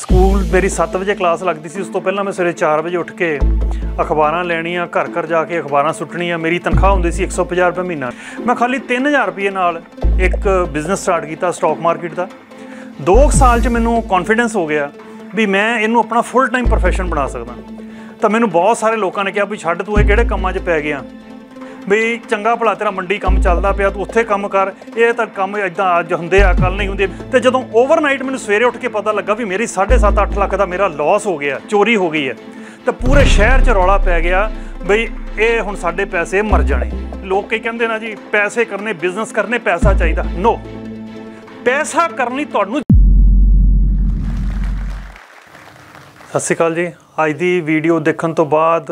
school ਮੇਰੀ 7 ਵਜੇ class ਲੱਗਦੀ ਸੀ ਉਸ ਤੋਂ ਪਹਿਲਾਂ ਮੈਂ ਸਵੇਰੇ 4 ਵਜੇ ਉੱਠ ਕੇ ਅਖਬਾਰਾਂ ਲੈਣੀਆਂ ਘਰ ਘਰ ਜਾ ਕੇ ਅਖਬਾਰਾਂ ਸੁੱਟਣੀਆਂ ਮੇਰੀ ਤਨਖਾਹ ਹੁੰਦੀ ਸੀ 150 ਰੁਪਏ ਮਹੀਨਾ ਮੈਂ ਖਾਲੀ 3000 ਰੁਪਏ ਨਾਲ ਇੱਕ ਬਿਜ਼ਨਸ ਸਟਾਰਟ ਕੀਤਾ ਸਟਾਕ ਮਾਰਕੀਟ ਦਾ 2 ਸਾਲ 'ਚ ਮੈਨੂੰ ਕੌਨਫੀਡੈਂਸ ਹੋ ਗਿਆ ਵੀ ਮੈਂ ਇਹਨੂੰ ਆਪਣਾ ਫੁੱਲ ਟਾਈਮ ਪ੍ਰੋਫੈਸ਼ਨ ਬਣਾ ਸਕਦਾ ਤਾਂ ਮੈਨੂੰ ਬਹੁਤ ਸਾਰੇ ਲੋਕਾਂ ਨੇ ਕਿਹਾ ਵੀ ਛੱਡ ਤੂੰ ਇਹ ਕਿਹੜੇ ਕੰਮਾਂ 'ਚ ਪੈ ਗਿਆ ਵੀ ਚੰਗਾ ਭਲਾ ਤੇਰਾ ਮੰਡੀ ਕੰਮ ਚੱਲਦਾ ਪਿਆ ਤੂੰ ਉੱਥੇ ਕੰਮ ਕਰ ਇਹ ਤਾਂ ਕੰਮ ਇਦਾਂ ਅੱਜ ਹੁੰਦੇ ਆ ਕੱਲ ਨਹੀਂ ਹੁੰਦੇ ਤੇ ਜਦੋਂ ਓਵਰਨਾਈਟ ਮੈਨੂੰ ਸਵੇਰੇ ਉੱਠ ਕੇ ਪਤਾ ਲੱਗਾ ਵੀ ਮੇਰੀ 7.5 8 ਲੱਖ ਦਾ ਮੇਰਾ ਲਾਸ ਹੋ ਗਿਆ ਚੋਰੀ ਹੋ ਗਈ ਹੈ ਤਾਂ ਪੂਰੇ ਸ਼ਹਿਰ 'ਚ ਰੌਲਾ ਪੈ ਗਿਆ ਬਈ ਇਹ ਹੁਣ ਸਾਡੇ ਪੈਸੇ ਮਰ ਜਾਣੇ ਲੋਕ ਕਹੀ ਕਹਿੰਦੇ ਨਾ ਜੀ ਪੈਸੇ ਕਰਨੇ ਬਿਜ਼ਨਸ ਕਰਨੇ ਪੈਸਾ ਚਾਹੀਦਾ ਨੋ ਪੈਸਾ ਕਰਨ ਲਈ ਤੁਹਾਨੂੰ ਸਤਿ ਸ਼੍ਰੀ ਅਕਾਲ ਜੀ ਅੱਜ ਦੀ ਵੀਡੀਓ ਦੇਖਣ ਤੋਂ ਬਾਅਦ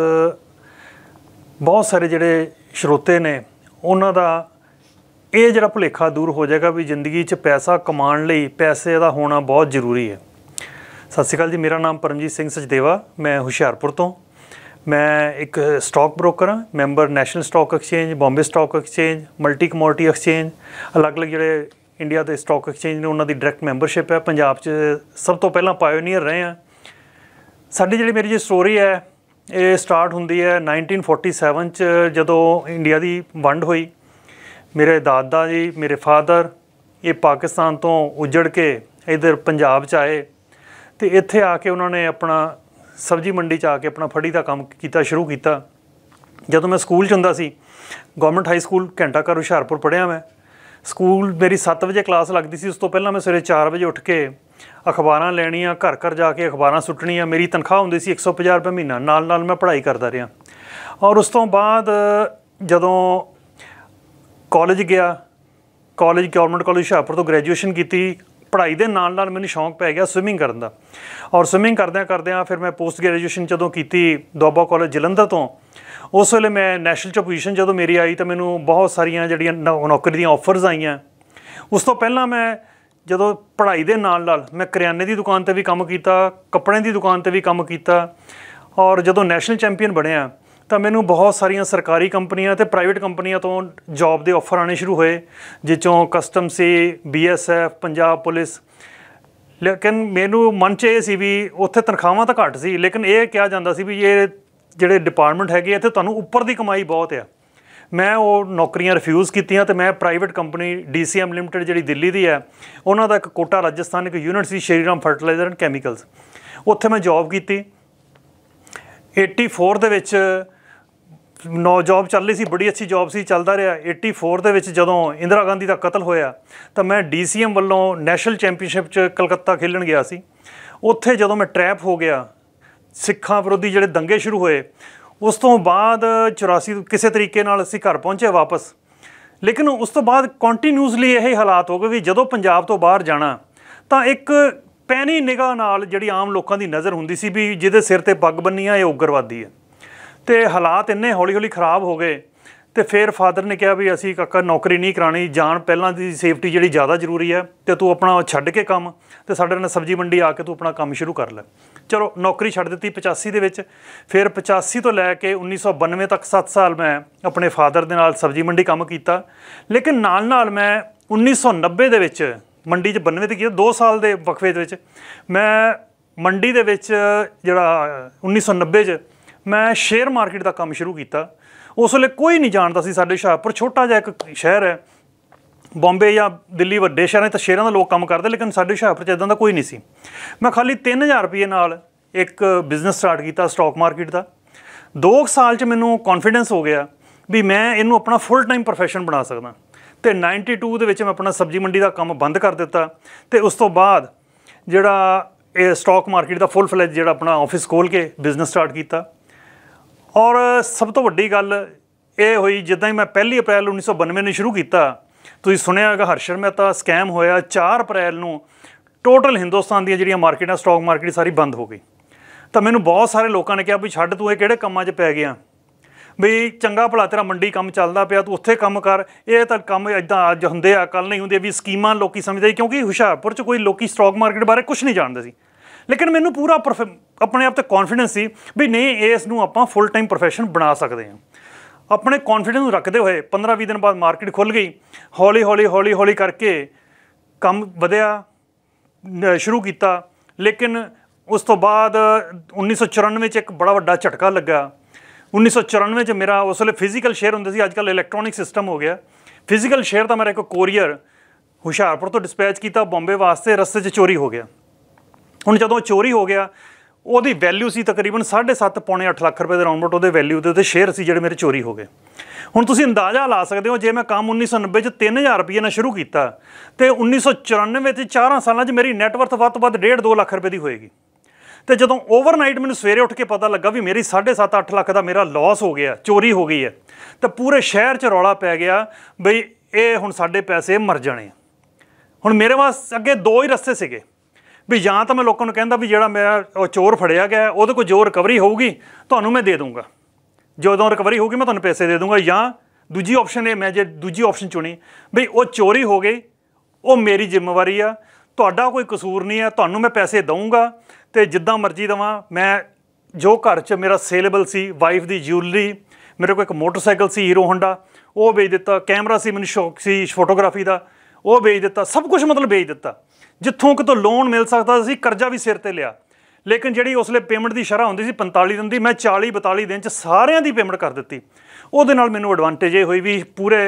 ਬਹੁਤ ਸਾਰੇ ਜਿਹੜੇ ਸਰੋਤੇ ਨੇ ਉਹਨਾਂ ਦਾ ਇਹ ਜਿਹੜਾ ਭੁਲੇਖਾ ਦੂਰ ਹੋ ਜਾਏਗਾ ਵੀ ਜ਼ਿੰਦਗੀ 'ਚ ਪੈਸਾ ਕਮਾਉਣ ਲਈ ਪੈਸੇ ਦਾ ਹੋਣਾ ਬਹੁਤ ਜ਼ਰੂਰੀ ਹੈ ਸਤਿ ਸ਼੍ਰੀ ਅਕਾਲ ਜੀ ਮੇਰਾ ਨਾਮ ਪਰਮਜੀਤ ਸਿੰਘ ਸਚਦੇਵਾ ਮੈਂ ਹੁਸ਼ਿਆਰਪੁਰ ਤੋਂ ਮੈਂ ਇੱਕ ਸਟਾਕ ਬ੍ਰੋਕਰ ਹਾਂ member national stock exchange Bombay stock exchange multi commodity exchange ਅਲੱਗ-ਅਲੱਗ ਜਿਹੜੇ ਇੰਡੀਆ ਦੇ ਸਟਾਕ ਐਕਸਚੇਂਜ ਨੇ ਉਹਨਾਂ ਦੀ ਡਾਇਰੈਕਟ ਮੈਂਬਰਸ਼ਿਪ ਹੈ ਪੰਜਾਬ 'ਚ ਸਭ ਤੋਂ ਪਹਿਲਾਂ ਪਾਇਓਨੀਅਰ ਰਹੇ ਹਾਂ ਸਾਡੀ ਜਿਹੜੀ ਮੇਰੀ ਜੀ ਸਟੋਰੀ ਹੈ ਇਹ ਸਟਾਰਟ ਹੁੰਦੀ ਹੈ 1947 ਚ ਜਦੋਂ ਇੰਡੀਆ ਦੀ ਵੰਡ ਹੋਈ ਮੇਰੇ ਦਾਦਾ ਜੀ ਮੇਰੇ ਫਾਦਰ ਇਹ ਪਾਕਿਸਤਾਨ ਤੋਂ ਉਜੜ ਕੇ ਇਧਰ ਪੰਜਾਬ ਚ ਆਏ ਤੇ ਇੱਥੇ ਆ ਕੇ ਉਹਨਾਂ ਨੇ ਆਪਣਾ ਸਬਜ਼ੀ ਮੰਡੀ ਚ ਆ ਕੇ ਆਪਣਾ ਫੜੀ ਦਾ ਕੰਮ ਕੀਤਾ ਸ਼ੁਰੂ ਕੀਤਾ ਜਦੋਂ ਮੈਂ ਸਕੂਲ ਚ ਹੁੰਦਾ ਸੀ ਗਵਰਨਮੈਂਟ ਹਾਈ ਸਕੂਲ ਘੰਟਾ ਘਰ ਹੁਸ਼ਿਆਰਪੁਰ ਪੜਿਆ ਮੈਂ ਸਕੂਲ ਮੇਰੀ 7 ਵਜੇ ਕਲਾਸ ਲੱਗਦੀ ਸੀ ਉਸ ਤੋਂ ਪਹਿਲਾਂ ਮੈਂ ਸਵੇਰੇ 4 ਵਜੇ ਉੱਠ ਕੇ ਅਖਬਾਰਾਂ ਲੈਣੀਆਂ ਘਰ ਘਰ ਜਾ ਕੇ ਅਖਬਾਰਾਂ ਸੁੱਟਣੀਆਂ ਮੇਰੀ ਤਨਖਾਹ ਹੁੰਦੀ ਸੀ 150 ਰੁਪਏ ਮਹੀਨਾ ਨਾਲ ਨਾਲ ਮੈਂ ਪੜ੍ਹਾਈ ਕਰਦਾ ਰਿਹਾ ਔਰ ਉਸ ਤੋਂ ਬਾਅਦ ਜਦੋਂ ਕਾਲਜ ਗਿਆ ਕਾਲਜ ਗਵਰਨਮੈਂਟ ਕਾਲਜ ਹੁਸ਼ਿਆਰਪੁਰ ਤੋਂ ਗ੍ਰੈਜੂਏਸ਼ਨ ਕੀਤੀ ਪੜ੍ਹਾਈ ਦੇ ਨਾਲ ਨਾਲ ਮੈਨੂੰ ਸ਼ੌਂਕ ਪੈ ਗਿਆ ਸਵਿਮਿੰਗ ਕਰਨ ਦਾ ਔਰ ਸਵਿਮਿੰਗ ਕਰਦਿਆਂ ਕਰਦਿਆਂ ਫਿਰ ਮੈਂ ਪੋਸਟ ਗ੍ਰੈਜੂਏਸ਼ਨ ਜਦੋਂ ਕੀਤੀ ਦੋਬਾ ਕਾਲਜ ਜਲੰਧਰ ਤੋਂ ਉਸ ਵੇਲੇ ਮੈਂ ਨੈਸ਼ਨਲ ਚ ਪੋਜੀਸ਼ਨ ਜਦੋਂ ਮੇਰੀ ਆਈ ਤਾਂ ਮੈਨੂੰ ਬਹੁਤ ਸਾਰੀਆਂ ਜਿਹੜੀਆਂ ਨੌਕਰੀ ਦੀਆਂ ਆਫਰਸ ਆਈਆਂ ਉਸ ਤੋਂ ਪਹਿਲਾਂ ਮੈਂ ਜਦੋਂ ਪੜ੍ਹਾਈ ਦੇ ਨਾਲ ਨਾਲ ਮੈਂ ਕਰਿਆਨੇ ਦੀ ਦੁਕਾਨ ਤੇ ਵੀ ਕੰਮ ਕੀਤਾ ਕੱਪੜੇ ਦੀ ਦੁਕਾਨ ਤੇ ਵੀ ਕੰਮ ਕੀਤਾ ਔਰ ਜਦੋਂ ਨੈਸ਼ਨਲ ਚੈਂਪੀਅਨ ਬਣਿਆ ਤਾਂ ਮੈਨੂੰ ਬਹੁਤ ਸਾਰੀਆਂ ਸਰਕਾਰੀ ਕੰਪਨੀਆਂ ਤੇ ਪ੍ਰਾਈਵੇਟ ਕੰਪਨੀਆਂ ਤੋਂ ਜੌਬ ਦੇ ਆਫਰ ਆਣੇ ਸ਼ੁਰੂ ਹੋਏ ਚੋਂ ਕਸਟਮ ਸੀ ਬੀਐਸਐਫ ਪੰਜਾਬ ਪੁਲਿਸ ਲੇਕਿਨ ਮੈਨੂੰ ਮਨ ਚ ਇਹ ਸੀ ਵੀ ਉੱਥੇ ਤਨਖਾਹਾਂ ਤਾਂ ਘੱਟ ਸੀ ਲੇਕਿਨ ਇਹ ਕਿਹਾ ਜਾਂਦਾ ਸੀ ਵੀ ਇਹ ਜਿਹੜੇ ਡਿਪਾਰਟਮੈਂਟ ਹੈਗੇ ਇੱਥੇ ਤੁਹਾਨੂੰ ਉੱਪਰ ਦੀ ਕਮਾਈ ਬਹੁਤ ਆ ਮੈਂ ਉਹ ਨੌਕਰੀਆਂ ਰਿਫਿਊਜ਼ ਕੀਤੀਆਂ ਤੇ ਮੈਂ ਪ੍ਰਾਈਵੇਟ ਕੰਪਨੀ ਡੀਸੀਐਮ ਲਿਮਟਿਡ ਜਿਹੜੀ ਦਿੱਲੀ ਦੀ ਹੈ ਉਹਨਾਂ ਦਾ ਇੱਕ ਕੋਟਾ ਰਾਜਸਥਾਨ ਇੱਕ ਯੂਨਿਟ ਸੀ ਸ਼੍ਰੀਰਾਮ ਫਰਟੀਲਾਈਜ਼ਰ ਐਂਡ ਕੈਮੀਕਲਸ ਉੱਥੇ ਮੈਂ ਜੌਬ ਕੀਤੀ 84 ਦੇ ਵਿੱਚ ਨੌ ਜੌਬ ਚੱਲ ਰਹੀ ਸੀ ਬੜੀ ਅੱਛੀ ਜੌਬ ਸੀ ਚੱਲਦਾ ਰਿਹਾ 84 ਦੇ ਵਿੱਚ ਜਦੋਂ ਇੰਦਰਾ ਗਾਂਧੀ ਦਾ ਕਤਲ ਹੋਇਆ ਤਾਂ ਮੈਂ ਡੀਸੀਐਮ ਵੱਲੋਂ ਨੈਸ਼ਨਲ ਚੈਂਪੀਅਨਸ਼ਿਪ 'ਚ ਕਲਕੱਤਾ ਖੇਲਣ ਗਿਆ ਸੀ ਉੱਥੇ ਜਦੋਂ ਮੈਂ ਟ੍ਰੈਪ ਹੋ ਗਿਆ ਸਿੱਖਾਂ ਵਿਰੋਧੀ ਜਿਹੜੇ ਦੰਗੇ ਸ਼ੁਰੂ ਹੋਏ ਉਸ ਤੋਂ ਬਾਅਦ 84 ਕਿਸੇ ਤਰੀਕੇ ਨਾਲ ਅਸੀਂ ਘਰ ਪਹੁੰਚੇ ਵਾਪਸ ਲੇਕਿਨ ਉਸ ਤੋਂ ਬਾਅਦ ਕੰਟੀਨਿਊਸਲੀ ਇਹ ਹਾਲਾਤ ਹੋ ਗਏ ਵੀ ਜਦੋਂ ਪੰਜਾਬ ਤੋਂ ਬਾਹਰ ਜਾਣਾ ਤਾਂ ਇੱਕ ਪੈਣੀ ਨਿਗਾਹ ਨਾਲ ਜਿਹੜੀ ਆਮ ਲੋਕਾਂ ਦੀ ਨਜ਼ਰ ਹੁੰਦੀ ਸੀ ਵੀ ਜਿਹਦੇ ਸਿਰ ਤੇ ਪੱਗ ਬੰਨੀ ਆ ਇਹ ਉਗਰਵਾਦੀ ਹੈ ਤੇ ਹਾਲਾਤ ਇੰਨੇ ਹੌਲੀ-ਹੌਲੀ ਖਰਾਬ ਹੋ ਗਏ ਤੇ ਫਿਰ ਫਾਦਰ ਨੇ ਕਿਹਾ ਵੀ ਅਸੀਂ ਕਾਕਾ ਨੌਕਰੀ ਨਹੀਂ ਕਰਾਣੀ ਜਾਨ ਪਹਿਲਾਂ ਦੀ ਸੇਫਟੀ ਜਿਹੜੀ ਜ਼ਿਆਦਾ ਜ਼ਰੂਰੀ ਹੈ ਤੇ ਤੂੰ ਆਪਣਾ ਛੱਡ ਕੇ ਕੰਮ ਤੇ ਸਾਡੇ ਨਾਲ ਸਬਜ਼ੀ ਮੰਡੀ ਆ ਕੇ ਤੂੰ ਆਪਣਾ ਕੰਮ ਸ਼ੁਰੂ ਕਰ ਲੈ ਚਲੋ ਨੌਕਰੀ ਛੱਡ ਦਿੱਤੀ 85 ਦੇ ਵਿੱਚ ਫਿਰ 85 ਤੋਂ ਲੈ ਕੇ 1992 ਤੱਕ 7 ਸਾਲ ਮੈਂ ਆਪਣੇ ਫਾਦਰ ਦੇ ਨਾਲ ਸਬਜ਼ੀ ਮੰਡੀ ਕੰਮ ਕੀਤਾ ਲੇਕਿਨ ਨਾਲ ਨਾਲ ਮੈਂ 1990 ਦੇ ਵਿੱਚ ਮੰਡੀ 'ਚ 92 ਤੇ ਕੀ 2 ਸਾਲ ਦੇ ਵਕਫੇ ਦੇ ਵਿੱਚ ਮੈਂ ਮੰਡੀ ਦੇ ਵਿੱਚ ਜਿਹੜਾ 1990 'ਚ ਮੈਂ ਸ਼ੇਅਰ ਮਾਰਕੀਟ ਦਾ ਕੰਮ ਸ਼ੁਰੂ ਕੀਤਾ ਉਸ ਵੇਲੇ ਕੋਈ ਨਹੀਂ ਜਾਣਦਾ ਸੀ ਸਾਡੇ ਪਰ ਛੋਟਾ ਜਿਹਾ ਇੱਕ ਸ਼ਹਿਰ ਹੈ ਬੰਬੇ ਜਾਂ ਦਿੱਲੀ ਵੱਡੇ ਸ਼ਹਿਰਾਂ 'ਚ ਤਾਂ ਸ਼ਹਿਰਾਂ ਦਾ ਲੋਕ ਕੰਮ ਕਰਦੇ ਲੇਕਿਨ ਸਾਡੇ ਸ਼ਹਿਰ 'ਚ ਇਦਾਂ ਦਾ ਕੋਈ ਨਹੀਂ ਸੀ ਮੈਂ ਖਾਲੀ 3000 ਰੁਪਏ ਨਾਲ ਇੱਕ ਬਿਜ਼ਨਸ ਸਟਾਰਟ ਕੀਤਾ ਸਟਾਕ ਮਾਰਕੀਟ ਦਾ 2 ਸਾਲ 'ਚ ਮੈਨੂੰ ਕੌਨਫੀਡੈਂਸ ਹੋ ਗਿਆ ਵੀ ਮੈਂ ਇਹਨੂੰ ਆਪਣਾ ਫੁੱਲ ਟਾਈਮ ਪ੍ਰੋਫੈਸ਼ਨ ਬਣਾ ਸਕਦਾ ਤੇ 92 ਦੇ ਵਿੱਚ ਮੈਂ ਆਪਣਾ ਸਬਜ਼ੀ ਮੰਡੀ ਦਾ ਕੰਮ ਬੰਦ ਕਰ ਦਿੱਤਾ ਤੇ ਉਸ ਤੋਂ ਬਾਅਦ ਜਿਹੜਾ ਇਹ ਸਟਾਕ ਮਾਰਕੀਟ ਦਾ ਫੁੱਲ ਫਲੈਜ ਜਿਹੜਾ ਆਪਣਾ ਆਫਿਸ ਖੋਲ ਕੇ ਬਿਜ਼ਨਸ ਸਟਾਰਟ ਕੀਤਾ ਔਰ ਸਭ ਤੋਂ ਵੱਡੀ ਗੱਲ ਇਹ ਹੋਈ ਜਿੱਦਾਂ ਹੀ ਮੈਂ 1 ਅਪ੍ਰੈਲ 1992 ਨੂੰ ਸ਼ੁਰੂ ਕੀਤਾ ਤੁਸੀਂ ਸੁਣਿਆ ਹੋਵੇਗਾ ਹਰਸ਼ਰ ਮਹਿਤਾ ਸਕੈਮ ਹੋਇਆ 4 ਅਪ੍ਰੈਲ ਨੂੰ ਟੋਟਲ ਹਿੰਦੁਸਤਾਨ ਦੀਆਂ ਜਿਹੜੀਆਂ ਮਾਰਕੀਟਾਂ ਸਟਾਕ ਮਾਰਕੀਟ ਸਾਰੀ ਬੰਦ ਹੋ ਗਈ ਤਾਂ ਮੈਨੂੰ ਬਹੁਤ ਸਾਰੇ ਲੋਕਾਂ ਨੇ ਕਿਹਾ ਵੀ ਛੱਡ ਤੂੰ ਇਹ ਕਿਹੜੇ ਕੰਮਾਂ 'ਚ ਪੈ ਗਿਆ ਵੀ ਚੰਗਾ ਭਲਾ ਤੇਰਾ ਮੰਡੀ ਕੰਮ ਚੱਲਦਾ ਪਿਆ ਤੂੰ ਉੱਥੇ ਕੰਮ ਕਰ ਇਹ ਤਾਂ ਕੰਮ ਇਦਾਂ ਅੱਜ ਹੁੰਦੇ ਆ ਕੱਲ ਨਹੀਂ ਹੁੰਦੇ ਵੀ ਸਕੀਮਾਂ ਲੋਕੀ ਸਮਝਦੇ ਕਿਉਂਕਿ ਹੁਸ਼ਿਆਰਪੁਰ 'ਚ ਕੋਈ ਲੋਕੀ ਸਟਾਕ ਮਾਰਕੀਟ ਬਾਰੇ ਕੁਝ ਨਹੀਂ ਜਾਣਦੇ ਸੀ ਲੇਕਿਨ ਮੈਨੂੰ ਪੂਰਾ ਆਪਣੇ ਆਪ ਤੇ ਕੌਨਫੀਡੈਂਸ ਸੀ ਵੀ ਨਹੀਂ ਇਸ ਨੂੰ ਆਪਾਂ ਫੁੱਲ ਟਾਈਮ ਪ੍ਰੋਫੈਸ਼ਨ ਬਣਾ ਸਕਦੇ ਹਾਂ ਆਪਣੇ ਕੌਨਫੀਡੈਂਸ ਨੂੰ ਰੱਖਦੇ ਹੋਏ 15-20 ਦਿਨ ਬਾਅਦ ਮਾਰਕੀਟ ਖੁੱਲ ਗਈ ਹੌਲੀ ਹੌਲੀ ਹੌਲੀ ਹੌਲੀ ਕਰਕੇ ਕੰਮ ਵਧਿਆ ਸ਼ੁਰੂ ਕੀਤਾ ਲੇਕਿਨ ਉਸ ਤੋਂ ਬਾਅਦ 1994 ਚ ਇੱਕ ਬੜਾ ਵੱਡਾ ਝਟਕਾ ਲੱਗਾ 1994 ਵਿੱਚ ਮੇਰਾ ਉਸ ਵੇਲੇ ਫਿਜ਼ੀਕਲ ਸ਼ੇਅਰ ਹੁੰਦੇ ਸੀ ਅੱਜ ਕੱਲ ਇਲੈਕਟ੍ਰੋਨਿਕ ਸਿਸਟਮ ਹੋ ਗਿਆ ਫਿਜ਼ੀਕਲ ਸ਼ੇਅਰ ਤਾਂ ਮੇਰਾ ਇੱਕ ਕੋਰੀਅਰ ਹੁਸ਼ਿਆਰਪੁਰ ਤੋਂ ਡਿਸਪੈਚ ਕੀਤਾ ਬੰਬੇ ਵਾਸਤੇ ਰਸਤੇ 'ਚ ਚੋਰੀ ਹੋ ਗਿਆ ਹੁਣ ਜਦੋਂ ਚੋਰੀ ਹੋ ਗਿਆ ਉਹਦੀ ਵੈਲਿਊ ਸੀ ਤਕਰੀਬਨ 7.5 ਪੌਣੇ 8 ਲੱਖ ਰੁਪਏ ਦੇ ਰਾਉਂਡ ਉਹਦੇ ਵੈਲਿਊ ਦੇ ਉੱਤੇ ਸ਼ੇਅਰ ਸੀ ਜਿਹੜੇ ਮੇਰੇ ਚੋਰੀ ਹੋ ਗਏ ਹੁਣ ਤੁਸੀਂ ਅੰਦਾਜ਼ਾ ਲਾ ਸਕਦੇ ਹੋ ਜੇ ਮੈਂ ਕੰਮ 1990 ਚ 3000 ਰੁਪਏ ਨਾਲ ਸ਼ੁਰੂ ਕੀਤਾ ਤੇ 1994 ਤੇ 4 ਸਾਲਾਂ 'ਚ ਮੇਰੀ ਨੈਟਵਰਥ ਵੱਧ ਤੋਂ ਵੱਧ 1.5 2 ਲੱਖ ਰੁਪਏ ਦੀ ਹੋਏਗੀ ਤੇ ਜਦੋਂ ਓਵਰਨਾਈਟ ਮੈਨੂੰ ਸਵੇਰੇ ਉੱਠ ਕੇ ਪਤਾ ਲੱਗਾ ਵੀ ਮੇਰੀ 7.5 8 ਲੱਖ ਦਾ ਮੇਰਾ ਲਾਸ ਹੋ ਗਿਆ ਚੋਰੀ ਹੋ ਗਈ ਹੈ ਤਾਂ ਪੂਰੇ ਸ਼ਹਿਰ 'ਚ ਰੌਲਾ ਪੈ ਗਿਆ ਬਈ ਇਹ ਹੁਣ ਸਾਡੇ ਪੈਸੇ ਮਰ ਜਾਣੇ ਹੁਣ ਮੇਰੇ ਵਾਸਤੇ ਅੱਗੇ ਦੋ ਹੀ ਰਸਤੇ ਸੀਗੇ ਵੀ ਜਾਂ ਤਾਂ ਮੈਂ ਲੋਕਾਂ ਨੂੰ ਕਹਿੰਦਾ ਵੀ ਜਿਹੜਾ ਮੇਰਾ ਚੋਰ ਫੜਿਆ ਗਿਆ ਉਹਦੇ ਕੋਲ ਜੋ ਰਿਕਵਰੀ ਹੋਊਗੀ ਤੁਹਾਨੂੰ ਮੈਂ ਦੇ ਦੂੰਗਾ ਜਦੋਂ ਰਿਕਵਰੀ ਹੋਊਗੀ ਮੈਂ ਤੁਹਾਨੂੰ ਪੈਸੇ ਦੇ ਦੂੰਗਾ ਜਾਂ ਦੂਜੀ ਆਪਸ਼ਨ ਇਹ ਮੈਂ ਜੇ ਦੂਜੀ ਆਪਸ਼ਨ ਚੁਣੀ ਵੀ ਉਹ ਚੋਰੀ ਹੋ ਗਈ ਉਹ ਮੇਰੀ ਜ਼ਿੰਮੇਵਾਰੀ ਆ ਤੁਹਾਡਾ ਕੋਈ ਕਸੂਰ ਨਹੀਂ ਆ ਤੁਹਾਨੂੰ ਮੈਂ ਪੈਸੇ ਦਊਂਗਾ ਤੇ ਜਿੱਦਾਂ ਮਰਜ਼ੀ ਦਵਾਂ ਮੈਂ ਜੋ ਘਰ 'ਚ ਮੇਰਾ ਸੇਲੇਬਲ ਸੀ ਵਾਈਫ ਦੀ ਜਿਊਲਰੀ ਮੇਰੇ ਕੋਲ ਇੱਕ ਮੋਟਰਸਾਈਕਲ ਸੀ ਹੀਰੋ ਹੋਂਡਾ ਉਹ ਵੇਚ ਦਿੱਤਾ ਕੈਮਰਾ ਸੀ ਮੈਨੂੰ ਸ਼ੌਕ ਸੀ ਫੋਟੋਗ੍ਰਾਫੀ ਦਾ ਉਹ ਵੇਚ ਦਿੱਤਾ ਸਭ ਕੁਝ ਮਤਲਬ ਵੇਚ ਦਿੱਤਾ ਜਿੱਥੋਂ ਕਿਤੋਂ ਲੋਨ ਮਿਲ ਸਕਦਾ ਸੀ ਕਰਜ਼ਾ ਵੀ ਸਿਰ ਤੇ ਲਿਆ ਲੇਕਿਨ ਜਿਹੜੀ ਉਸਲੇ ਪੇਮੈਂਟ ਦੀ ਸ਼ਰ੍ਹਾ ਹੁੰਦੀ ਸੀ 45 ਦਿਨ ਦੀ ਮੈਂ 40 42 ਦਿਨ ਚ ਸਾਰਿਆਂ ਦੀ ਪੇਮੈਂਟ ਕਰ ਦਿੱਤੀ ਉਹਦੇ ਨਾਲ ਮੈਨੂੰ ਐਡਵਾਂਟੇਜ ਇਹ ਹੋਈ ਵੀ ਪੂਰੇ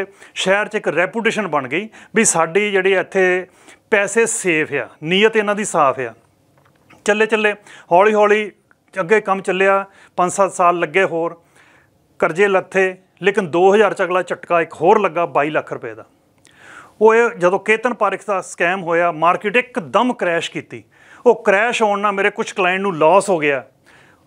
ਸ਼ਹਿਰ 'ਚ ਇੱਕ ਰੈਪੂਟੇਸ਼ਨ ਬਣ ਗਈ ਵੀ ਸਾਡੀ ਜਿਹੜੀ ਇੱਥੇ ਪੈਸੇ ਸੇਫ ਆ ਨੀਅਤ ਇਹਨਾਂ ਦੀ ਸਾਫ਼ ਆ ਚੱਲੇ ਚੱਲੇ ਹੌਲੀ ਹੌਲੀ ਅੱਗੇ ਕੰਮ ਚੱਲਿਆ 5-7 ਸਾਲ ਲੱਗੇ ਹੋਰ ਕਰਜ਼ੇ ਲੱਥੇ ਲੇਕਿਨ 2000 ਚ ਅਗਲਾ ਝਟਕਾ ਇੱਕ ਹੋਰ ਲੱਗਾ 22 ਲੱਖ ਰੁਪਏ ਦਾ ਉਹ ਇਹ ਜਦੋਂ ਕੇਤਨ ਪਾਰਖ ਦਾ ਸਕੈਮ ਹੋਇਆ ਮਾਰਕੀਟ ਇੱਕਦਮ ਕ੍ਰੈਸ਼ ਕੀਤੀ ਉਹ ਕ੍ਰੈਸ਼ ਹੋਣ ਨਾਲ ਮੇਰੇ ਕੁਝ ਕਲਾਇੰਟ ਨੂੰ ਲਾਸ ਹੋ ਗਿਆ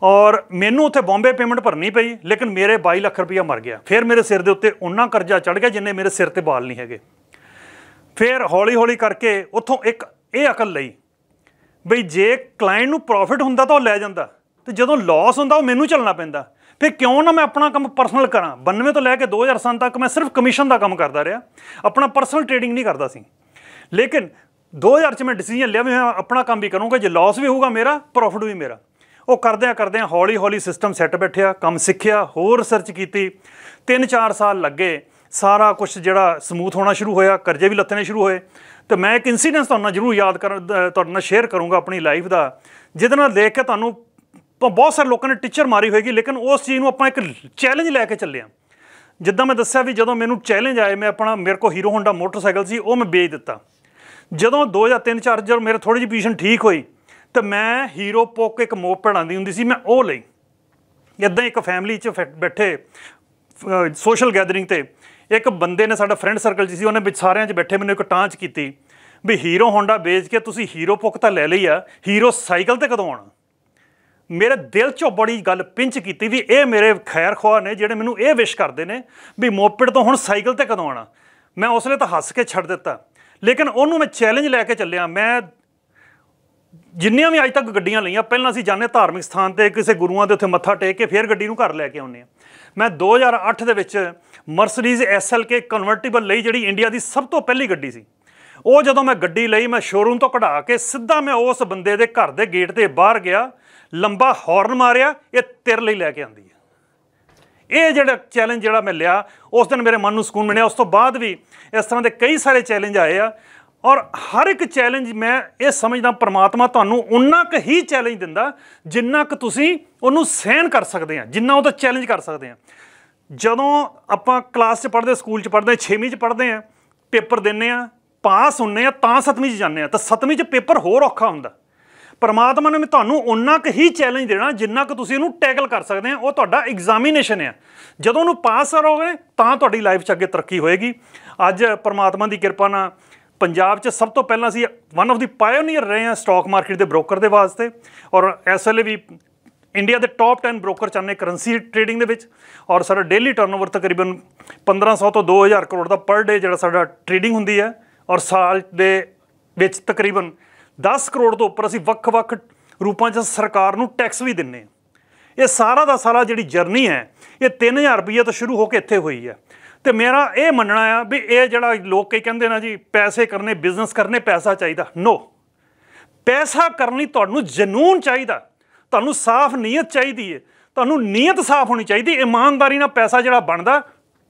ਔਰ ਮੈਨੂੰ ਉੱਥੇ ਬੰਬੇ ਪੇਮੈਂਟ ਭਰਨੀ ਪਈ ਲੇਕਿਨ ਮੇਰੇ 22 ਲੱਖ ਰੁਪਇਆ ਮਰ ਗਿਆ ਫਿਰ ਮੇਰੇ ਸਿਰ ਦੇ ਉੱਤੇ ਉਹਨਾਂ ਕਰਜ਼ਾ ਚੜ ਗਿਆ ਜਿੰਨੇ ਮੇਰੇ ਸਿਰ ਤੇ ਬਾਲ ਨਹੀਂ ਹੈਗੇ ਫਿਰ ਹੌਲੀ-ਹੌਲੀ ਕਰਕੇ ਉੱਥੋਂ ਇੱਕ ਇਹ ਅਕਲ ਲਈ ਬਈ ਜੇ ਕਲਾਇੰਟ ਨੂੰ ਪ੍ਰੋਫਿਟ ਹੁੰਦਾ ਤਾਂ ਉਹ ਲੈ ਜਾਂਦਾ ਤੇ ਜਦੋਂ ਲਾਸ ਹੁੰਦਾ ਉਹ ਮੈਨੂੰ ਚਲਣਾ ਪੈਂਦਾ ਫਿਰ ਕਿਉਂ ਨਾ ਮੈਂ ਆਪਣਾ ਕੰਮ ਪਰਸਨਲ ਕਰਾਂ 92 ਤੋਂ ਲੈ ਕੇ 2007 ਤੱਕ ਮੈਂ ਸਿਰਫ ਕਮਿਸ਼ਨ ਦਾ ਕੰਮ ਕਰਦਾ ਰਿਹਾ ਆਪਣਾ ਪਰਸਨਲ ਟ੍ਰੇਡਿੰਗ ਨਹੀਂ ਕਰਦਾ ਸੀ ਲੇਕਿਨ 2000 ਚ ਮੈਂ ਡਿਸੀਜਨ ਲਿਆ ਮੈਂ ਆਪਣਾ ਕੰਮ ਵੀ ਕਰੂੰਗਾ ਜੇ ਲਾਸ ਵੀ ਹੋਊਗਾ ਮੇਰਾ ਪ੍ਰੋਫਿਟ ਵੀ ਮੇਰਾ ਉਹ ਕਰਦਿਆਂ ਕਰਦਿਆਂ ਹੌਲੀ ਹੌਲੀ ਸਿਸਟਮ ਸੈੱਟ ਬੈਠਿਆ ਕੰਮ ਸਿੱਖਿਆ ਹੋਰ ਰਿਸਰਚ ਕੀਤੀ 3-4 ਸਾਲ ਲੱਗੇ ਸਾਰਾ ਕੁਝ ਜਿਹੜਾ ਸਮੂਥ ਹੋਣਾ ਸ਼ੁਰੂ ਹੋਇਆ ਕਰਜ਼ੇ ਵੀ ਲੱਥਣੇ ਸ਼ੁਰੂ ਹੋਏ ਤੇ ਮੈਂ ਇੱਕ ਇਨਸੀਡੈਂਸ ਤੁਹਾਨੂੰ ਜ਼ਰੂਰ ਯਾਦ ਕਰ ਤੁਹਾਡੇ ਨਾਲ ਸ਼ੇਅਰ ਕਰੂੰਗਾ ਆਪਣੀ ਲਾਈਫ ਦਾ ਜਿਹਦੇ ਨਾਲ ਦੇਖ ਕੇ ਤੁਹਾਨੂੰ ਤਾਂ ਬਹੁਤ ਸਾਰੇ ਲੋਕਾਂ ਨੇ ਟੀਚਰ ਮਾਰੀ ਹੋਏਗੀ ਲੇਕਿਨ ਉਸ ਚੀਜ਼ ਨੂੰ ਆਪਾਂ ਇੱਕ ਚੈਲੰਜ ਲੈ ਕੇ ਚੱਲੇ ਆ ਜਿੱਦਾਂ ਮੈਂ ਦੱਸਿਆ ਵੀ ਜਦੋਂ ਮੈਨੂੰ ਚੈਲੰਜ ਆਏ ਮੈਂ ਆਪਣਾ ਮੇਰੇ ਕੋ ਹੀਰੋ ਹੋਂਡਾ ਮੋਟਰਸਾਈਕਲ ਸੀ ਉਹ ਮੈਂ ਵੇਚ ਦਿੱਤਾ ਜਦੋਂ 2003-4 ਜਦ ਮੇਰੇ ਥੋੜੀ ਜਿਹੀ ਪੋਜੀਸ਼ਨ ਠੀਕ ਹੋਈ ਤੇ ਮੈਂ ਹੀਰੋ ਪੋਕ ਇੱਕ ਮੋਪੜ ਆਂਦੀ ਹੁੰਦੀ ਸੀ ਮੈਂ ਉਹ ਲਈ ਇਦਾਂ ਇੱਕ ਫੈਮਿਲੀ 'ਚ ਬੈਠੇ ਸੋਸ਼ਲ ਗੈਦਰਿੰਗ ਤੇ ਇੱਕ ਬੰਦੇ ਨੇ ਸਾਡਾ ਫਰੈਂਡ ਸਰਕਲ ਜੀ ਸੀ ਉਹਨੇ ਵਿੱਚ ਸਾਰਿਆਂ 'ਚ ਬੈਠੇ ਮੈਨੂੰ ਇੱਕ ਟਾਂਚ ਕੀਤੀ ਵੀ ਹੀਰੋ ਹੋਂਡਾ ਵੇਚ ਕੇ ਤੁਸੀਂ ਹੀਰੋ ਪੁੱਕ ਤਾਂ ਲੈ ਲਈ ਆ ਹੀਰੋ ਸਾਈਕਲ ਤੇ ਕਦੋਂ ਆਉਣਾ ਮੇਰੇ ਦਿਲ 'ਚੋਂ ਬੜੀ ਗੱਲ ਪਿੰਚ ਕੀਤੀ ਵੀ ਇਹ ਮੇਰੇ ਖੈਰ ਖਵਾ ਨੇ ਜਿਹੜੇ ਮੈਨੂੰ ਇਹ ਵਿਸ਼ ਕਰਦੇ ਨੇ ਵੀ ਮੋਪਿਡ ਤੋਂ ਹੁਣ ਸਾਈਕਲ ਤੇ ਕਦੋਂ ਆਣਾ ਮੈਂ ਉਸ ਲਈ ਤਾਂ ਹੱਸ ਕੇ ਛੱਡ ਦਿੱਤਾ ਲੇਕਿਨ ਉਹਨੂੰ ਮੈਂ ਚੈਲੰਜ ਲੈ ਕੇ ਚੱਲਿਆ ਮੈਂ ਜਿੰਨੀਆਂ ਵੀ ਅੱਜ ਤੱਕ ਗੱਡੀਆਂ ਲਈਆਂ ਪਹਿਲਾਂ ਅਸੀਂ ਜਾਂਦੇ ਧਾਰਮਿਕ ਸਥਾਨ ਤੇ ਕਿਸੇ ਗੁਰੂਆਂ ਦੇ ਉੱਥੇ ਮੱਥਾ ਟੇਕ ਕੇ ਫਿਰ ਗੱਡੀ ਨੂੰ ਘਰ ਲੈ ਕੇ ਆਉਂਦੇ ਆ ਮੈਂ 2008 ਦੇ ਵਿੱਚ ਮਰਸੀਡੀਜ਼ ਐਸਐਲਕੇ ਕਨਵਰਟੀਬਲ ਲਈ ਜਿਹੜੀ ਇੰਡੀਆ ਦੀ ਸਭ ਤੋਂ ਪਹਿਲੀ ਗੱਡੀ ਸੀ ਉਹ ਜਦੋਂ ਮੈਂ ਗੱਡੀ ਲਈ ਮੈਂ ਸ਼ੋਰੂਮ ਤੋਂ ਕਢਾ ਕੇ ਸਿੱਧਾ ਮੈਂ ਉਸ ਬੰਦੇ ਦੇ ਘਰ ਦੇ ਗੇਟ ਤੇ ਬਾਹਰ ਗਿਆ ਲੰਬਾ ਹਾਰਨ ਮਾਰਿਆ ਇਹ ਤਿਰ ਲਈ ਲੈ ਕੇ ਆਂਦੀ ਹੈ ਇਹ ਜਿਹੜਾ ਚੈਲੰਜ ਜਿਹੜਾ ਮੈਂ ਲਿਆ ਉਸ ਦਿਨ ਮੇਰੇ ਮਨ ਨੂੰ ਸਕੂਨ ਮਿਲਿਆ ਉਸ ਤੋਂ ਬਾਅਦ ਵੀ ਇਸ ਤਰ੍ਹਾਂ ਦੇ ਕਈ ਸਾਰੇ ਚੈਲੰਜ ਆਏ ਆ ਔਰ ਹਰ ਇੱਕ ਚੈਲੰਜ ਮੈਂ ਇਹ ਸਮਝਦਾ ਪ੍ਰਮਾਤਮਾ ਤੁਹਾਨੂੰ ਉਨਾ ਕ ਹੀ ਚੈਲੰਜ ਦਿੰਦਾ ਜਿੰਨਾ ਕ ਤੁਸੀਂ ਉਹਨੂੰ ਸਹਿਣ ਕਰ ਸਕਦੇ ਆ ਜਿੰਨਾ ਉਹਦਾ ਚੈਲੰਜ ਕਰ ਸਕਦੇ ਆ ਜਦੋਂ ਆਪਾਂ ਕਲਾਸ 'ਚ ਪੜ੍ਹਦੇ ਸਕੂਲ 'ਚ ਪੜ੍ਹਦੇ 6ਵੀਂ 'ਚ ਪੜ੍ਹਦੇ ਆ ਪੇਪਰ ਦਿੰਨੇ ਆ ਪਾਸ ਹੁੰਨੇ ਆ ਤਾਂ 7ਵੀਂ 'ਚ ਜਾਂਦੇ ਆ ਤਾਂ 7ਵੀਂ 'ਚ ਪੇਪਰ ਹੋਰ ਔਖਾ ਹੁੰਦਾ ਪਰਮਾਤਮਾ ਨੇ ਤੁਹਾਨੂੰ ਉਨਾ ਕੁ ਹੀ ਚੈਲੰਜ ਦੇਣਾ ਜਿੰਨਾ ਕੁ ਤੁਸੀਂ ਉਹਨੂੰ ਟੈਕਲ ਕਰ ਸਕਦੇ ਆ ਉਹ ਤੁਹਾਡਾ ਐਗਜ਼ਾਮੀਨੇਸ਼ਨ ਆ ਜਦੋਂ ਉਹਨੂੰ ਪਾਸ ਕਰੋਗੇ ਤਾਂ ਤੁਹਾਡੀ ਲਾਈਫ 'ਚ ਅੱਗੇ ਤਰੱਕੀ ਹੋਏਗੀ ਅੱਜ ਪਰਮਾਤਮਾ ਦੀ ਕਿਰਪਾ ਨਾਲ ਪੰਜਾਬ 'ਚ ਸਭ ਤੋਂ ਪਹਿਲਾਂ ਸੀ ਵਨ ਆਫ ਦੀ ਪਾਇਓਨੀਅਰ ਰਹੇ ਆ ਸਟਾਕ ਮਾਰਕੀਟ ਦੇ ਬ੍ਰੋਕਰ ਦੇ ਵਾਸਤੇ ਔਰ ਐਸਐਲਏ ਵੀ ਇੰਡੀਆ ਦੇ ਟੌਪ 10 ਬ੍ਰੋਕਰ ਚੰਨੇ ਕਰੰਸੀ ਟ੍ਰੇਡਿੰਗ ਦੇ ਵਿੱਚ ਔਰ ਸਾਡਾ ਡੇਲੀ ਟਰਨਓਵਰ ਤਕਰੀਬਨ 1500 ਤੋਂ 2000 ਕਰੋੜ ਦਾ ਪਰ ਡੇ ਜਿਹੜਾ ਸਾਡਾ ਟ੍ਰੇਡਿੰਗ ਹੁੰਦੀ ਹੈ ਔਰ ਸਾਲ ਦੇ ਵਿੱਚ ਤਕਰੀਬਨ 10 ਕਰੋੜ ਤੋਂ ਉੱਪਰ ਅਸੀਂ ਵੱਖ-ਵੱਖ ਰੂਪਾਂ 'ਚ ਸਰਕਾਰ ਨੂੰ ਟੈਕਸ ਵੀ ਦਿੰਨੇ ਆ ਇਹ ਸਾਰਾ ਦਾ ਸਾਰਾ ਜਿਹੜੀ ਜਰਨੀ ਹੈ ਇਹ 3000 ਰੁਪਏ ਤੋਂ ਸ਼ੁਰੂ ਹੋ ਕੇ ਇੱਥੇ ਹੋਈ ਹੈ ਤੇ ਮੇਰਾ ਇਹ ਮੰਨਣਾ ਆ ਵੀ ਇਹ ਜਿਹੜਾ ਲੋਕ ਕਈ ਕਹਿੰਦੇ ਨਾ ਜੀ ਪੈਸੇ ਕਰਨੇ ਬਿਜ਼ਨਸ ਕਰਨੇ ਪੈਸਾ ਚਾਹੀਦਾ ਨੋ ਪੈਸਾ ਕਰਨ ਲਈ ਤੁਹਾਨੂੰ ਜਨੂਨ ਚਾਹੀਦਾ ਤੁਹਾਨੂੰ ਸਾਫ਼ ਨੀਅਤ ਚਾਹੀਦੀ ਹੈ ਤੁਹਾਨੂੰ ਨੀਅਤ ਸਾਫ਼ ਹੋਣੀ ਚਾਹੀਦੀ ਇਮਾਨਦਾਰੀ ਨਾਲ ਪੈਸਾ ਜਿਹੜਾ ਬਣਦਾ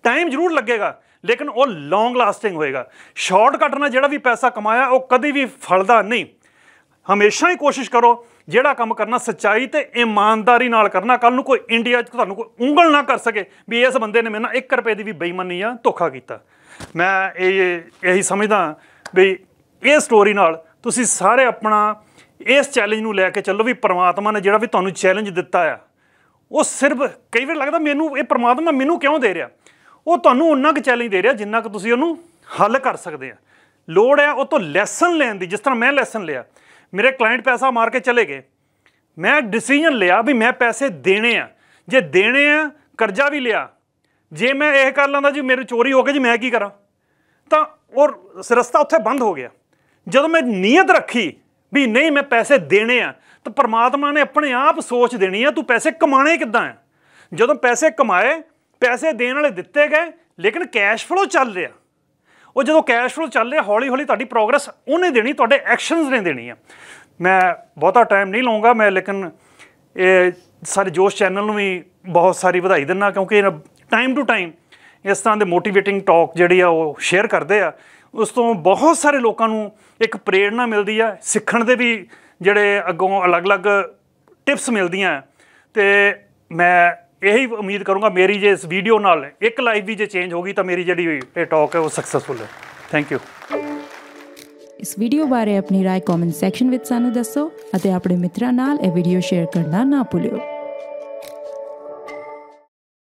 ਟਾਈਮ ਜ਼ਰੂਰ ਲੱਗੇਗਾ ਲੇਕਿਨ ਉਹ ਲੌਂਗ ਲਾਸਟਿੰਗ ਹੋਏਗਾ ਸ਼ਾਰਟਕਟ ਨਾਲ ਜਿਹੜਾ ਵੀ ਪੈਸਾ ਕਮਾਇਆ ਉਹ ਕਦੀ ਵੀ ਫਲਦਾ ਨਹੀਂ ਹਮੇਸ਼ਾ ਹੀ ਕੋਸ਼ਿਸ਼ ਕਰੋ ਜਿਹੜਾ ਕੰਮ ਕਰਨਾ ਸੱਚਾਈ ਤੇ ਇਮਾਨਦਾਰੀ ਨਾਲ ਕਰਨਾ ਕੱਲ ਨੂੰ ਕੋਈ ਇੰਡੀਆ 'ਚ ਤੁਹਾਨੂੰ ਕੋਈ ਉਂਗਲ ਨਾ ਕਰ ਸਕੇ ਵੀ ਇਸ ਬੰਦੇ ਨੇ ਮੇਰੇ ਨਾਲ 1 ਰੁਪਏ ਦੀ ਵੀ ਬੇਈਮਾਨੀ ਆ ਧੋਖਾ ਕੀਤਾ ਮੈਂ ਇਹ ਇਹੀ ਸਮਝਦਾ ਵੀ ਇਹ ਸਟੋਰੀ ਨਾਲ ਤੁਸੀਂ ਸਾਰੇ ਆਪਣਾ ਇਸ ਚੈਲੰਜ ਨੂੰ ਲੈ ਕੇ ਚੱਲੋ ਵੀ ਪ੍ਰਮਾਤਮਾ ਨੇ ਜਿਹੜਾ ਵੀ ਤੁਹਾਨੂੰ ਚੈਲੰਜ ਦਿੱਤਾ ਆ ਉਹ ਸਿਰਫ ਕਈ ਵਾਰ ਲੱਗਦਾ ਮੈਨੂੰ ਇਹ ਪ੍ਰਮਾਤਮਾ ਮੈਨੂੰ ਕਿਉਂ ਦੇ ਰਿਹਾ ਉਹ ਤੁਹਾਨੂੰ ਉਨਾਂ ਕੁ ਚੈਲੰਜ ਦੇ ਰਿਹਾ ਜਿੰਨਾ ਕੁ ਤੁਸੀਂ ਉਹਨੂੰ ਹੱਲ ਕਰ ਸਕਦੇ ਆ ਲੋੜ ਆ ਉਹ ਤੋਂ ਲੈਸਨ ਲੈਣ ਦੀ ਜਿਸ ਤਰ੍ਹਾਂ ਮੈਂ ਲੈਸਨ ਲਿਆ ਮੇਰੇ ਕਲਾਇੰਟ ਪੈਸਾ ਮਾਰ ਕੇ ਚਲੇ ਗਏ ਮੈਂ ਡਿਸੀਜਨ ਲਿਆ ਵੀ ਮੈਂ ਪੈਸੇ ਦੇਣੇ ਆ ਜੇ ਦੇਣੇ ਆ ਕਰਜ਼ਾ ਵੀ ਲਿਆ ਜੇ ਮੈਂ ਇਹ ਕਰ ਲਾਂਦਾ ਜੀ ਮੇਰੇ ਚੋਰੀ ਹੋ ਗਈ ਜੀ ਮੈਂ ਕੀ ਕਰਾਂ ਤਾਂ ਉਹ ਰਸਤਾ ਉੱਥੇ ਬੰਦ ਹੋ ਗਿਆ ਜਦੋਂ ਮੈਂ ਨੀਅਤ ਰੱਖੀ ਵੀ ਨਹੀਂ ਮੈਂ ਪੈਸੇ ਦੇਣੇ ਆ ਤਾਂ ਪ੍ਰਮਾਤਮਾ ਨੇ ਆਪਣੇ ਆਪ ਸੋਚ ਦੇਣੀ ਆ ਤੂੰ ਪੈਸੇ ਕਮਾਣੇ ਕਿੱਦਾਂ ਆ ਜਦੋਂ ਪੈਸੇ ਕਮਾਏ ਪੈਸੇ ਦੇਣ ਵਾਲੇ ਦਿੱਤੇ ਗਏ ਲੇਕਿਨ ਕੈਸ਼ ਫਲੋ ਚੱਲ ਰਿਹਾ ਉਹ ਜਦੋਂ ਕੈਸ਼ ਫਲੋ ਚੱਲ ਰਿਹਾ ਹੌਲੀ ਹੌਲੀ ਤੁਹਾਡੀ ਪ੍ਰੋਗਰੈਸ ਉਹਨੇ ਦੇਣੀ ਤੁਹਾਡੇ ਐਕਸ਼ਨਸ ਨੇ ਦੇਣੀ ਆ ਮੈਂ ਬਹੁਤਾ ਟਾਈਮ ਨਹੀਂ ਲਵਾਂਗਾ ਮੈਂ ਲੇਕਿਨ ਇਹ ਸਾਰੇ ਜੋਸ਼ ਚੈਨਲ ਨੂੰ ਵੀ ਬਹੁਤ ਸਾਰੀ ਵਧਾਈ ਦਿੰਨਾ ਕਿਉਂਕਿ ਟਾਈਮ ਟੂ ਟਾਈਮ ਇਸ ਤਰ੍ਹਾਂ ਦੇ ਮੋਟੀਵੇਟਿੰਗ ਟਾਕ ਜਿਹੜੀ ਆ ਉਹ ਸ਼ੇਅਰ ਕਰਦੇ ਆ ਉਸ ਤੋਂ ਬਹੁਤ ਸਾਰੇ ਲੋਕਾਂ ਨੂੰ ਇੱਕ ਪ੍ਰੇਰਣਾ ਮਿਲਦੀ ਆ ਸਿੱਖਣ ਦੇ ਵੀ ਜਿਹੜੇ ਅੱਗੋਂ ਅਲੱਗ-ਅਲੱਗ ਟਿਪਸ ਮਿਲਦੀਆਂ ਤੇ ਮੈਂ ਇਹੀ ਉਮੀਦ ਕਰੂੰਗਾ ਮੇਰੀ ਜੇ ਇਸ ਵੀਡੀਓ ਨਾਲ ਇੱਕ ਲਾਈਫ ਵੀ ਜੇ ਚੇਂਜ ਹੋ ਗਈ ਤਾਂ ਮੇਰੀ ਜਿਹੜੀ ਇਹ ਟਾਕ ਹੈ ਉਹ ਸਕਸੈਸਫੁਲ ਹੈ ਥੈਂਕ ਯੂ ਇਸ ਵੀਡੀਓ ਬਾਰੇ ਆਪਣੀ رائے ਕਮੈਂਟ ਸੈਕਸ਼ਨ ਵਿੱਚ ਸਾਨੂੰ ਦੱਸੋ ਅਤੇ ਆਪਣੇ ਮਿੱਤਰਾਂ ਨਾਲ ਇਹ ਵੀਡੀਓ ਸ਼ੇਅਰ ਕਰਨਾ ਨਾ ਭੁੱਲਿਓ